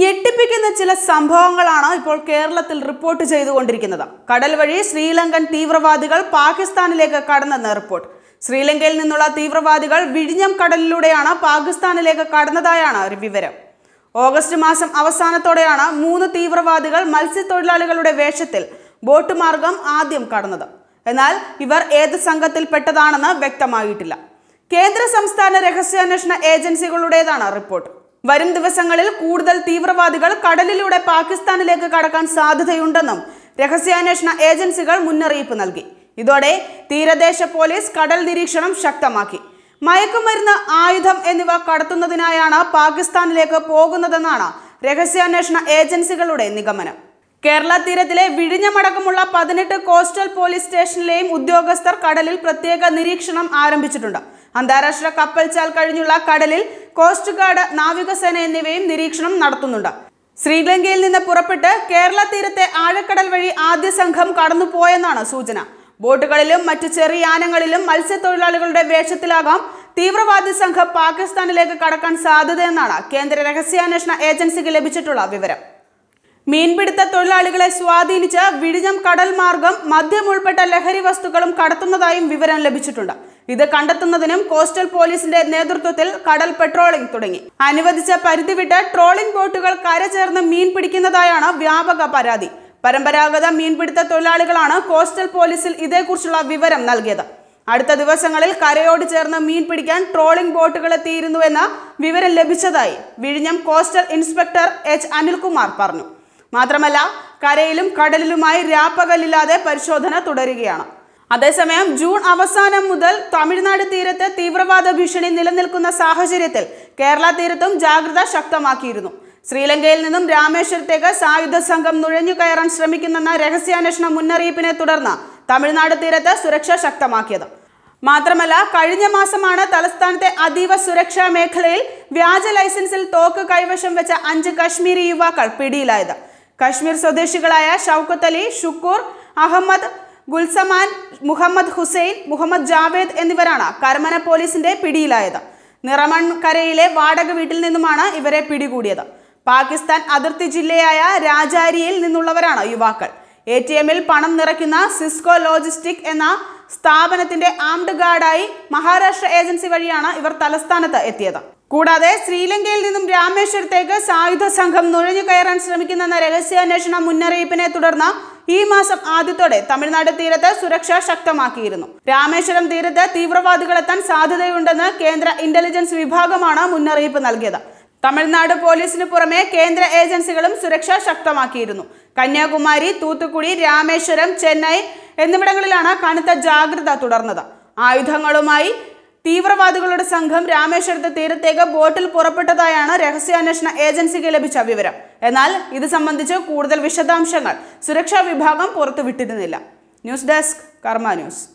ഞെട്ടിപ്പിക്കുന്ന ചില സംഭവങ്ങളാണ് ഇപ്പോൾ കേരളത്തിൽ റിപ്പോർട്ട് ചെയ്തുകൊണ്ടിരിക്കുന്നത് കടൽ വഴി ശ്രീലങ്കൻ തീവ്രവാദികൾ പാകിസ്ഥാനിലേക്ക് കടന്നെന്ന റിപ്പോർട്ട് ശ്രീലങ്കയിൽ നിന്നുള്ള തീവ്രവാദികൾ വിഴിഞ്ഞം കടലിലൂടെയാണ് പാകിസ്ഥാനിലേക്ക് കടന്നതായാണ് വിവരം ഓഗസ്റ്റ് മാസം അവസാനത്തോടെയാണ് മൂന്ന് തീവ്രവാദികൾ മത്സ്യത്തൊഴിലാളികളുടെ വേഷത്തിൽ ബോട്ട് മാർഗം ആദ്യം കടന്നത് എന്നാൽ ഇവർ ഏത് സംഘത്തിൽപ്പെട്ടതാണെന്ന് വ്യക്തമായിട്ടില്ല കേന്ദ്ര സംസ്ഥാന രഹസ്യാന്വേഷണ ഏജൻസികളുടേതാണ് റിപ്പോർട്ട് വരും ദിവസങ്ങളിൽ കൂടുതൽ തീവ്രവാദികൾ കടലിലൂടെ പാകിസ്ഥാനിലേക്ക് കടക്കാൻ സാധ്യതയുണ്ടെന്നും രഹസ്യാന്വേഷണ ഏജൻസികൾ മുന്നറിയിപ്പ് നൽകി ഇതോടെ തീരദേശ പോലീസ് കടൽ നിരീക്ഷണം ശക്തമാക്കി മയക്കുമരുന്ന് ആയുധം എന്നിവ കടത്തുന്നതിനായാണ് പാകിസ്ഥാനിലേക്ക് പോകുന്നതെന്നാണ് രഹസ്യാന്വേഷണ ഏജൻസികളുടെ നിഗമനം കേരള തീരത്തിലെ വിഴിഞ്ഞമടക്കമുള്ള പതിനെട്ട് കോസ്റ്റൽ പോലീസ് സ്റ്റേഷനിലെയും ഉദ്യോഗസ്ഥർ കടലിൽ പ്രത്യേക നിരീക്ഷണം ആരംഭിച്ചിട്ടുണ്ട് അന്താരാഷ്ട്ര ചാൽ കഴിഞ്ഞുള്ള കടലിൽ കോസ്റ്റ് ഗാർഡ് നാവികസേന എന്നിവയും നിരീക്ഷണം നടത്തുന്നുണ്ട് ശ്രീലങ്കയിൽ നിന്ന് പുറപ്പെട്ട് കേരള തീരത്തെ ആഴക്കടൽ വഴി ആദ്യ സംഘം കടന്നുപോയെന്നാണ് സൂചന ബോട്ടുകളിലും മറ്റു ചെറിയ യാനങ്ങളിലും മത്സ്യത്തൊഴിലാളികളുടെ വേഷത്തിലാകാം തീവ്രവാദി സംഘം പാകിസ്ഥാനിലേക്ക് കടക്കാൻ സാധ്യതയെന്നാണ് കേന്ദ്ര രഹസ്യാന്വേഷണ ഏജൻസിക്ക് ലഭിച്ചിട്ടുള്ള വിവരം മീൻപിടുത്ത തൊഴിലാളികളെ സ്വാധീനിച്ച് വിഴിഞ്ഞം കടൽ മാർഗം മദ്യം ഉൾപ്പെട്ട ലഹരി വസ്തുക്കളും കടത്തുന്നതായും വിവരം ലഭിച്ചിട്ടുണ്ട് ഇത് കണ്ടെത്തുന്നതിനും കോസ്റ്റൽ പോലീസിന്റെ നേതൃത്വത്തിൽ കടൽ പെട്രോളിംഗ് തുടങ്ങി അനുവദിച്ച പരിധിവിട്ട് ട്രോളിംഗ് ബോട്ടുകൾ കരചേർന്ന് മീൻ പിടിക്കുന്നതായാണ് വ്യാപക പരാതി പരമ്പരാഗത മീൻപിടുത്ത തൊഴിലാളികളാണ് കോസ്റ്റൽ പോലീസിൽ ഇതേക്കുറിച്ചുള്ള വിവരം നൽകിയത് അടുത്ത ദിവസങ്ങളിൽ കരയോട് ചേർന്ന് മീൻ പിടിക്കാൻ ട്രോളിംഗ് ബോട്ടുകൾ എത്തിയിരുന്നുവെന്ന വിവരം ലഭിച്ചതായി വിഴിഞ്ഞം കോസ്റ്റൽ ഇൻസ്പെക്ടർ എച്ച് അനിൽകുമാർ പറഞ്ഞു മാത്രമല്ല കരയിലും കടലിലുമായി രാപ്പകലില്ലാതെ പരിശോധന തുടരുകയാണ് അതേസമയം ജൂൺ അവസാനം മുതൽ തമിഴ്നാട് തീരത്ത് തീവ്രവാദ ഭീഷണി നിലനിൽക്കുന്ന സാഹചര്യത്തിൽ കേരള തീരത്തും ജാഗ്രത ശക്തമാക്കിയിരുന്നു ശ്രീലങ്കയിൽ നിന്നും രാമേശ്വരത്തേക്ക് സായുധ സംഘം നുഴഞ്ഞു കയറാൻ ശ്രമിക്കുന്നെന്ന രഹസ്യാന്വേഷണ മുന്നറിയിപ്പിനെ തുടർന്ന് തമിഴ്നാട് തീരത്ത് സുരക്ഷ ശക്തമാക്കിയത് മാത്രമല്ല കഴിഞ്ഞ മാസമാണ് തലസ്ഥാനത്തെ അതീവ സുരക്ഷാ മേഖലയിൽ വ്യാജ ലൈസൻസിൽ തോക്ക് കൈവശം വെച്ച അഞ്ച് കശ്മീരി യുവാക്കൾ പിടിയിലായത് കശ്മീർ സ്വദേശികളായ ഷൗക്കത്ത് അലി ഷുക്കൂർ അഹമ്മദ് ഗുൽസമാൻ മുഹമ്മദ് ഹുസൈൻ മുഹമ്മദ് ജാവേദ് എന്നിവരാണ് കരമന പോലീസിന്റെ പിടിയിലായത് നിറമൺകരയിലെ വാടക വീട്ടിൽ നിന്നുമാണ് ഇവരെ പിടികൂടിയത് പാകിസ്ഥാൻ അതിർത്തി ജില്ലയായ രാജാരിയിൽ നിന്നുള്ളവരാണ് യുവാക്കൾ എ ടി എമ്മിൽ പണം നിറയ്ക്കുന്ന സിസ്കോ ലോജിസ്റ്റിക് എന്ന സ്ഥാപനത്തിന്റെ ആംഡ് ഗാർഡായി മഹാരാഷ്ട്ര ഏജൻസി വഴിയാണ് ഇവർ തലസ്ഥാനത്ത് എത്തിയത് കൂടാതെ ശ്രീലങ്കയിൽ നിന്നും രാമേശ്വരത്തേക്ക് സായുധ സംഘം നുഴഞ്ഞു കയറാൻ ശ്രമിക്കുന്നെന്ന രഹസ്യാന്വേഷണ മുന്നറിയിപ്പിനെ തുടർന്ന് ഈ മാസം ആദ്യത്തോടെ തമിഴ്നാട് തീരത്ത് സുരക്ഷ ശക്തമാക്കിയിരുന്നു രാമേശ്വരം തീരത്ത് തീവ്രവാദികളെത്താൻ സാധ്യതയുണ്ടെന്ന് കേന്ദ്ര ഇന്റലിജൻസ് വിഭാഗമാണ് മുന്നറിയിപ്പ് നൽകിയത് തമിഴ്നാട് പോലീസിന് പുറമെ കേന്ദ്ര ഏജൻസികളും സുരക്ഷ ശക്തമാക്കിയിരുന്നു കന്യാകുമാരി തൂത്തുക്കുടി രാമേശ്വരം ചെന്നൈ എന്നിവിടങ്ങളിലാണ് കനത്ത ജാഗ്രത തുടർന്നത് ആയുധങ്ങളുമായി തീവ്രവാദികളുടെ സംഘം രാമേശ്വരത്തെ തീരത്തേക്ക് ബോട്ടിൽ പുറപ്പെട്ടതായാണ് രഹസ്യാന്വേഷണ ഏജൻസിക്ക് ലഭിച്ച വിവരം എന്നാൽ ഇത് സംബന്ധിച്ച് കൂടുതൽ വിശദാംശങ്ങൾ സുരക്ഷാ വിഭാഗം പുറത്തുവിട്ടിരുന്നില്ല ന്യൂസ് ഡെസ്ക് കർമ്മ ന്യൂസ്